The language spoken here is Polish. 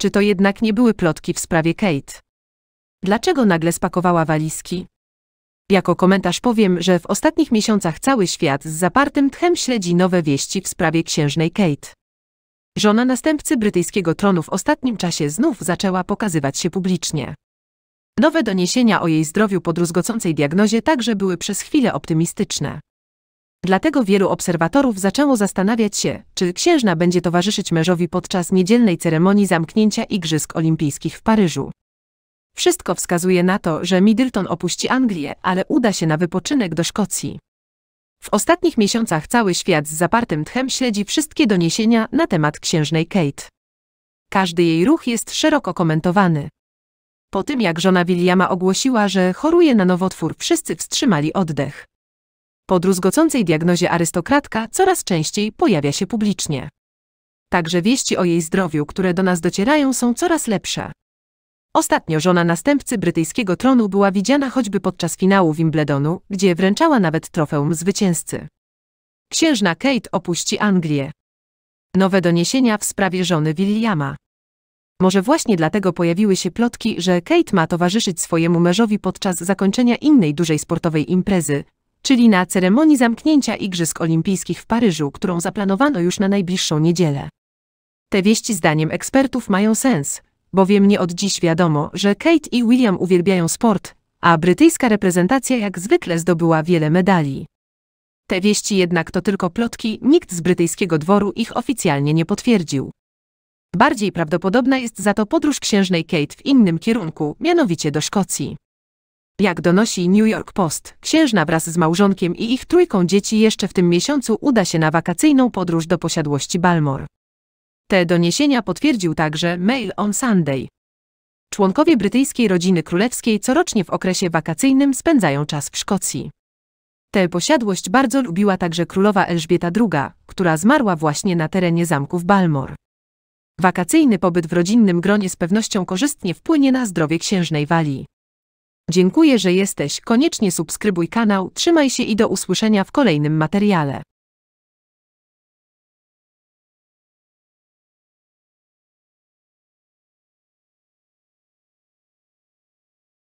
Czy to jednak nie były plotki w sprawie Kate? Dlaczego nagle spakowała walizki? Jako komentarz powiem, że w ostatnich miesiącach cały świat z zapartym tchem śledzi nowe wieści w sprawie księżnej Kate. Żona następcy brytyjskiego tronu w ostatnim czasie znów zaczęła pokazywać się publicznie. Nowe doniesienia o jej zdrowiu po druzgocącej diagnozie także były przez chwilę optymistyczne. Dlatego wielu obserwatorów zaczęło zastanawiać się, czy księżna będzie towarzyszyć mężowi podczas niedzielnej ceremonii zamknięcia Igrzysk Olimpijskich w Paryżu. Wszystko wskazuje na to, że Middleton opuści Anglię, ale uda się na wypoczynek do Szkocji. W ostatnich miesiącach cały świat z zapartym tchem śledzi wszystkie doniesienia na temat księżnej Kate. Każdy jej ruch jest szeroko komentowany. Po tym jak żona Williama ogłosiła, że choruje na nowotwór, wszyscy wstrzymali oddech. Po druzgocącej diagnozie arystokratka coraz częściej pojawia się publicznie. Także wieści o jej zdrowiu, które do nas docierają, są coraz lepsze. Ostatnio żona następcy brytyjskiego tronu była widziana choćby podczas finału Wimbledonu, gdzie wręczała nawet trofeum zwycięzcy. Księżna Kate opuści Anglię. Nowe doniesienia w sprawie żony Williama. Może właśnie dlatego pojawiły się plotki, że Kate ma towarzyszyć swojemu mężowi podczas zakończenia innej dużej sportowej imprezy, czyli na ceremonii zamknięcia Igrzysk Olimpijskich w Paryżu, którą zaplanowano już na najbliższą niedzielę. Te wieści zdaniem ekspertów mają sens, bowiem nie od dziś wiadomo, że Kate i William uwielbiają sport, a brytyjska reprezentacja jak zwykle zdobyła wiele medali. Te wieści jednak to tylko plotki, nikt z brytyjskiego dworu ich oficjalnie nie potwierdził. Bardziej prawdopodobna jest za to podróż księżnej Kate w innym kierunku, mianowicie do Szkocji. Jak donosi New York Post, księżna wraz z małżonkiem i ich trójką dzieci jeszcze w tym miesiącu uda się na wakacyjną podróż do posiadłości Balmor. Te doniesienia potwierdził także Mail on Sunday. Członkowie brytyjskiej rodziny królewskiej corocznie w okresie wakacyjnym spędzają czas w Szkocji. Tę posiadłość bardzo lubiła także królowa Elżbieta II, która zmarła właśnie na terenie zamków Balmor. Wakacyjny pobyt w rodzinnym gronie z pewnością korzystnie wpłynie na zdrowie księżnej Walii. Dziękuję, że jesteś, koniecznie subskrybuj kanał, trzymaj się i do usłyszenia w kolejnym materiale.